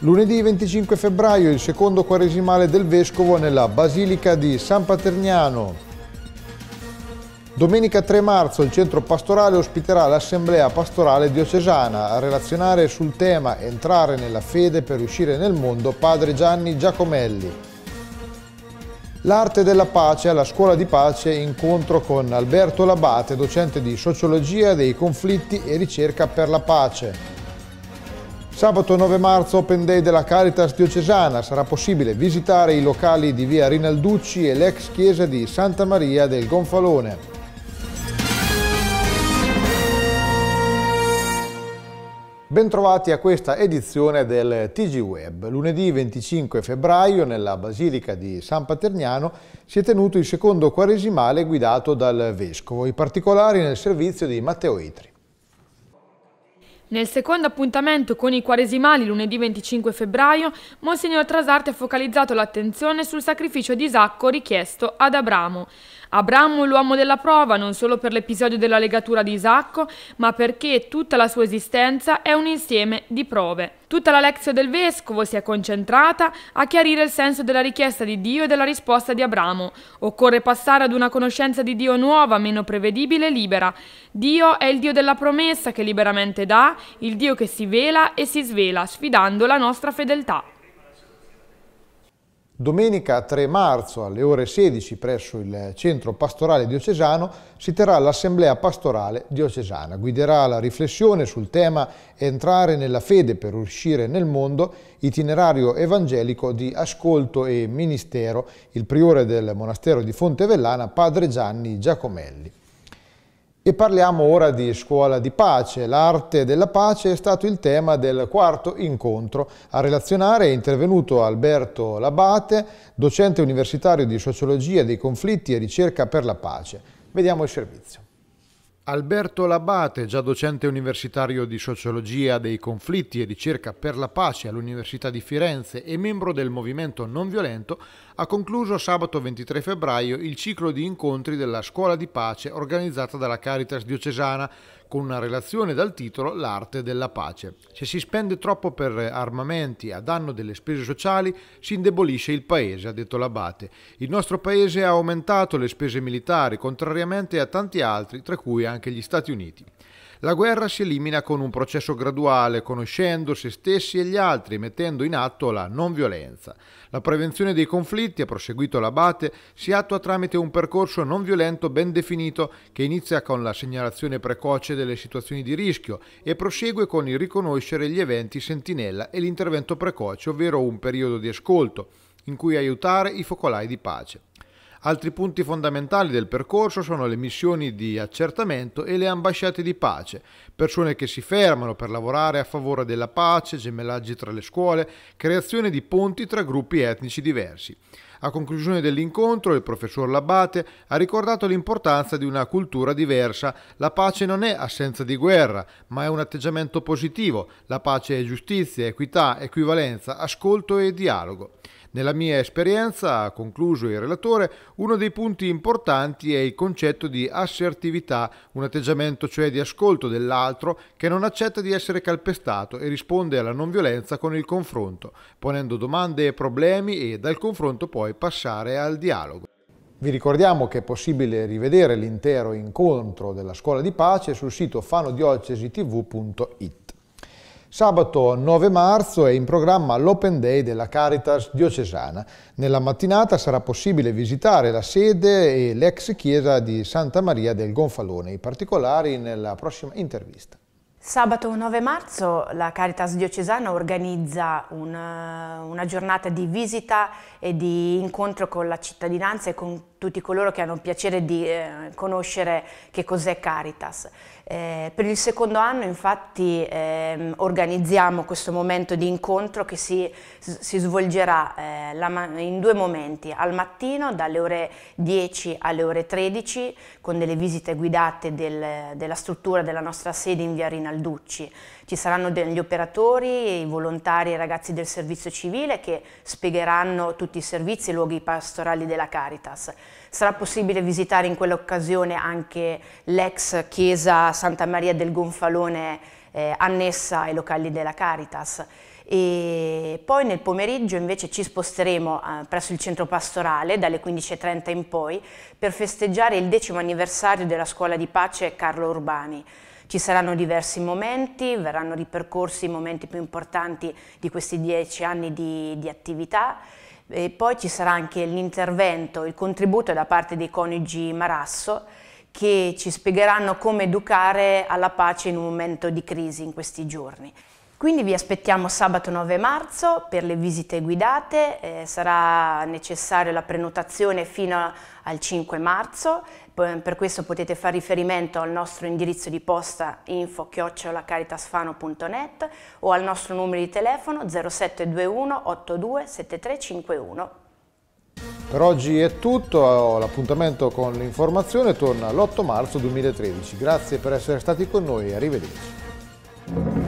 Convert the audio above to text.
Lunedì 25 febbraio il secondo quaresimale del Vescovo nella Basilica di San Paterniano. Domenica 3 marzo il centro pastorale ospiterà l'assemblea pastorale diocesana a relazionare sul tema Entrare nella fede per uscire nel mondo padre Gianni Giacomelli. L'arte della pace alla scuola di pace incontro con Alberto Labate, docente di sociologia dei conflitti e ricerca per la pace. Sabato 9 marzo Open Day della Caritas diocesana sarà possibile visitare i locali di via Rinalducci e l'ex chiesa di Santa Maria del Gonfalone. Bentrovati a questa edizione del TG Web. Lunedì 25 febbraio nella Basilica di San Paterniano si è tenuto il secondo quaresimale guidato dal Vescovo, i particolari nel servizio di Matteo Itri. Nel secondo appuntamento con i quaresimali lunedì 25 febbraio, Monsignor Trasarte ha focalizzato l'attenzione sul sacrificio di Isacco richiesto ad Abramo. Abramo l'uomo della prova non solo per l'episodio della legatura di Isacco, ma perché tutta la sua esistenza è un insieme di prove. Tutta la lezione del vescovo si è concentrata a chiarire il senso della richiesta di Dio e della risposta di Abramo. Occorre passare ad una conoscenza di Dio nuova, meno prevedibile e libera. Dio è il Dio della promessa che liberamente dà, il Dio che si vela e si svela, sfidando la nostra fedeltà. Domenica 3 marzo alle ore 16 presso il Centro Pastorale Diocesano si terrà l'Assemblea Pastorale Diocesana. Guiderà la riflessione sul tema Entrare nella fede per uscire nel mondo, itinerario evangelico di ascolto e ministero, il priore del monastero di Fontevellana, padre Gianni Giacomelli. E parliamo ora di scuola di pace. L'arte della pace è stato il tema del quarto incontro. A relazionare è intervenuto Alberto Labate, docente universitario di sociologia dei conflitti e ricerca per la pace. Vediamo il servizio. Alberto Labate, già docente universitario di sociologia dei conflitti e ricerca per la pace all'Università di Firenze e membro del movimento non violento, ha concluso sabato 23 febbraio il ciclo di incontri della Scuola di Pace organizzata dalla Caritas diocesana con una relazione dal titolo L'arte della pace. Se si spende troppo per armamenti a danno delle spese sociali si indebolisce il paese, ha detto l'abate. Il nostro paese ha aumentato le spese militari, contrariamente a tanti altri, tra cui anche gli Stati Uniti. La guerra si elimina con un processo graduale, conoscendo se stessi e gli altri, mettendo in atto la non violenza. La prevenzione dei conflitti, ha proseguito l'abate, si attua tramite un percorso non violento ben definito che inizia con la segnalazione precoce delle situazioni di rischio e prosegue con il riconoscere gli eventi sentinella e l'intervento precoce, ovvero un periodo di ascolto in cui aiutare i focolai di pace. Altri punti fondamentali del percorso sono le missioni di accertamento e le ambasciate di pace, persone che si fermano per lavorare a favore della pace, gemellaggi tra le scuole, creazione di ponti tra gruppi etnici diversi. A conclusione dell'incontro il professor Labate ha ricordato l'importanza di una cultura diversa. La pace non è assenza di guerra, ma è un atteggiamento positivo. La pace è giustizia, equità, equivalenza, ascolto e dialogo. Nella mia esperienza, ha concluso il relatore, uno dei punti importanti è il concetto di assertività, un atteggiamento cioè di ascolto dell'altro che non accetta di essere calpestato e risponde alla non violenza con il confronto, ponendo domande e problemi e dal confronto poi passare al dialogo. Vi ricordiamo che è possibile rivedere l'intero incontro della Scuola di Pace sul sito fanodiocesitv.it. Sabato 9 marzo è in programma l'Open Day della Caritas diocesana. Nella mattinata sarà possibile visitare la sede e l'ex chiesa di Santa Maria del Gonfalone. I particolari nella prossima intervista. Sabato 9 marzo la Caritas diocesana organizza una, eh, una giornata di visita e di incontro con la cittadinanza e con tutti coloro che hanno il piacere di eh, conoscere che cos'è Caritas. Eh, per il secondo anno infatti eh, organizziamo questo momento di incontro che si, si svolgerà eh, la, in due momenti, al mattino dalle ore 10 alle ore 13 con delle visite guidate del, della struttura della nostra sede in via Rinalducci. Ci saranno degli operatori, i volontari e i ragazzi del servizio civile che spiegheranno tutti i servizi e i luoghi pastorali della Caritas. Sarà possibile visitare in quell'occasione anche l'ex chiesa Santa Maria del Gonfalone eh, annessa ai locali della Caritas. E poi nel pomeriggio invece ci sposteremo eh, presso il centro pastorale dalle 15.30 in poi per festeggiare il decimo anniversario della scuola di pace Carlo Urbani. Ci saranno diversi momenti, verranno ripercorsi i momenti più importanti di questi dieci anni di, di attività e poi ci sarà anche l'intervento, il contributo da parte dei coniugi Marasso che ci spiegheranno come educare alla pace in un momento di crisi in questi giorni. Quindi vi aspettiamo sabato 9 marzo per le visite guidate, eh, sarà necessaria la prenotazione fino al 5 marzo, per questo potete fare riferimento al nostro indirizzo di posta info chiocciolacaritasfano.net o al nostro numero di telefono 0721 82 7351. Per oggi è tutto, l'appuntamento con l'informazione torna l'8 marzo 2013. Grazie per essere stati con noi, arrivederci.